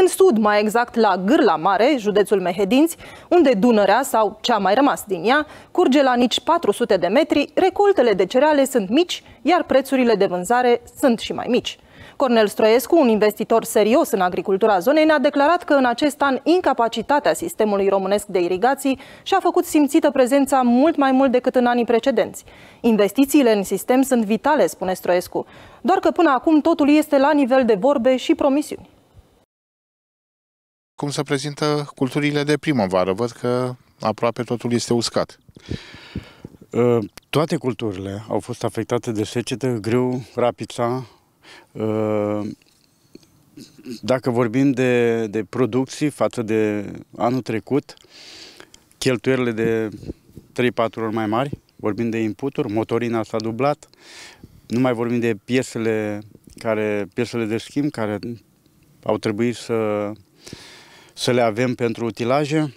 în sud, mai exact la Gârla Mare, județul Mehedinți, unde Dunărea sau cea mai rămas din ea curge la nici 400 de metri, recoltele de cereale sunt mici, iar prețurile de vânzare sunt și mai mici. Cornel Stroescu, un investitor serios în agricultura zonei, ne-a declarat că în acest an incapacitatea sistemului românesc de irigații și-a făcut simțită prezența mult mai mult decât în anii precedenți. Investițiile în sistem sunt vitale, spune Stroescu, doar că până acum totul este la nivel de vorbe și promisiuni. Cum se prezintă culturile de primăvară? Văd că aproape totul este uscat. Ă, toate culturile au fost afectate de secetă, grâu, rapița. Ă, dacă vorbim de, de producții față de anul trecut, cheltuierile de 3-4 ori mai mari, vorbim de inputuri, motorina s-a dublat, nu mai vorbim de piesele, care, piesele de schimb care au trebuit să să le avem pentru utilaje.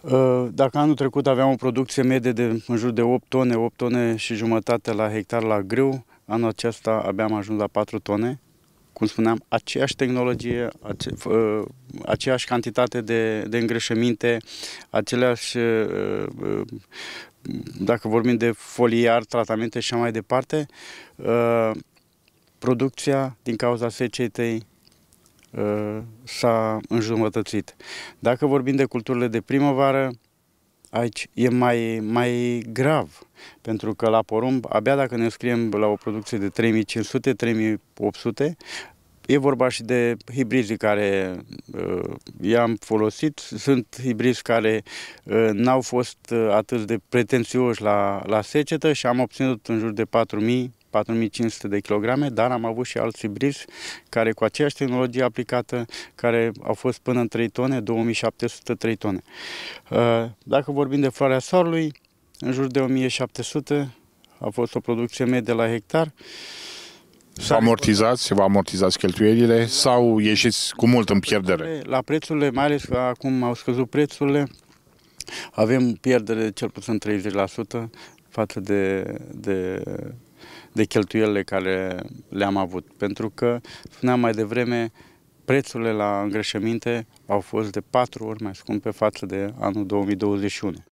Uh, dacă anul trecut aveam o producție medie de în jur de 8 tone, 8 tone și jumătate la hectar la grâu, anul acesta abia am ajuns la 4 tone. Cum spuneam, aceeași tehnologie, ace, uh, aceeași cantitate de, de îngreșăminte, aceleași, uh, dacă vorbim de foliar, tratamente și așa mai departe, producția din cauza secetei Uh, s-a înjumătățit. Dacă vorbim de culturile de primăvară, aici e mai, mai grav, pentru că la porumb, abia dacă ne scriem la o producție de 3500-3800, e vorba și de hibrizi care uh, i-am folosit. Sunt hibrizi care uh, n-au fost uh, atât de pretențioși la, la secetă și am obținut în jur de 4000 4500 de kilograme, dar am avut și alți ibrizi care cu aceeași tehnologie aplicată, care au fost până în 3 tone, 2703 tone. Uh, dacă vorbim de floarea soarelui, în jur de 1700 a fost o producție medie la hectar. Să amortizați, vă amortizați cheltuielile sau ieșiți cu mult în pierdere? La prețurile, mai ales că acum au scăzut prețurile, avem pierdere de cel puțin 30% față de, de de cheltuielile care le-am avut. Pentru că, spuneam mai devreme, prețurile la îngrășăminte au fost de patru ori mai scumpe față de anul 2021.